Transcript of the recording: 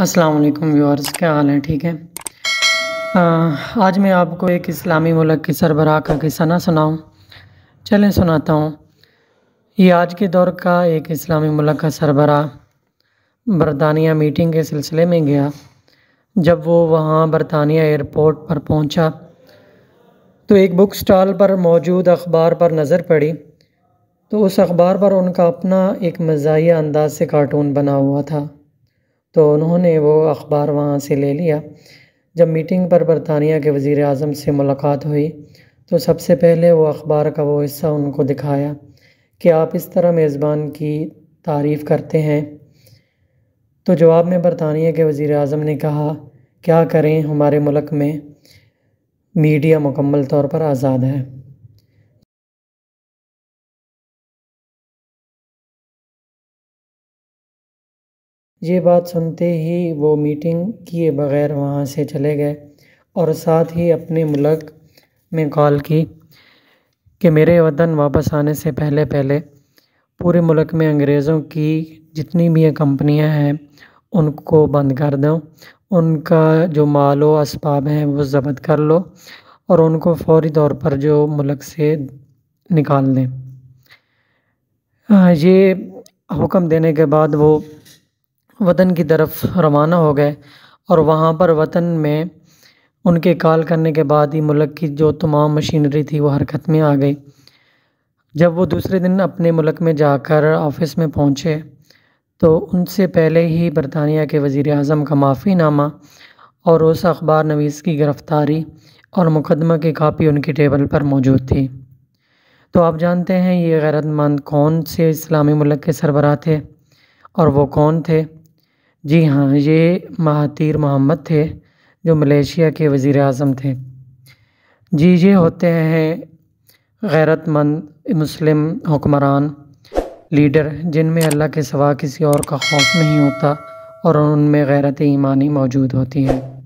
अस्सलाम वालेकुम व्यूअर्स क्या हाल है ठीक है आज मैं आपको एक इस्लामी मुल्क के सरबराह का किस्सा ना सुनाऊँ चलें सुनाता हूँ ये आज के दौर का एक इस्लामी मुल्क का सरबराह बरतानिया मीटिंग के सिलसिले में गया जब वो वहाँ बरतानिया एयरपोर्ट पर पहुँचा तो एक बुक स्टॉल पर मौजूद अखबार पर नज़र पड़ी तो उस अखबार पर उनका अपना एक मज़ाहिया अंदाज से कार्टून बना हुआ था तो उन्होंने वो अखबार वहाँ से ले लिया जब मीटिंग पर बरतानिया के वज़ी अजम से मुलाकात हुई तो सबसे पहले वो अखबार का वो हिस्सा उनको दिखाया कि आप इस तरह मेज़बान की तारीफ़ करते हैं तो जवाब में बरतानिया के वज़ी अजम ने कहा क्या करें हमारे मुल्क में मीडिया मुकम्मल तौर पर आज़ाद है ये बात सुनते ही वो मीटिंग किए बग़ैर वहाँ से चले गए और साथ ही अपने मुल्क में कॉल की कि मेरे वतन वापस आने से पहले पहले पूरे मुल्क में अंग्रेज़ों की जितनी भी कंपनियां कंपनियाँ हैं उनको बंद कर दो उनका जो माल व इसबाब हैं वो ज़ब्त कर लो और उनको फौरी तौर पर जो मुल्क से निकाल दें हाँ, ये हुक्म देने के बाद वो वतन की तरफ रवाना हो गए और वहाँ पर वतन में उनके कॉल करने के बाद ही मुल्क की जो तमाम मशीनरी थी वो हरकत में आ गई जब वो दूसरे दिन अपने मुल्क में जाकर ऑफिस में पहुँचे तो उनसे पहले ही बरतानिया के वज़ी अजम का माफ़ीनामा और उस अखबार नवीस की गिरफ़्तारी और मुकदमा की कापी उनकी टेबल पर मौजूद थी तो आप जानते हैं ये गैरतमंद कौन से इस्लामी मुल्क के सरबराह थे और वो कौन थे जी हाँ ये महातीर मोहम्मद थे जो मलेशिया के वज़ी अजम थे जी ये होते हैं गैरतमंद मुस्लिम हुक्मरान लीडर जिनमें अल्लाह के सवा किसी और का खौफ नहीं होता और उनमें गैरत ईमानी मौजूद होती है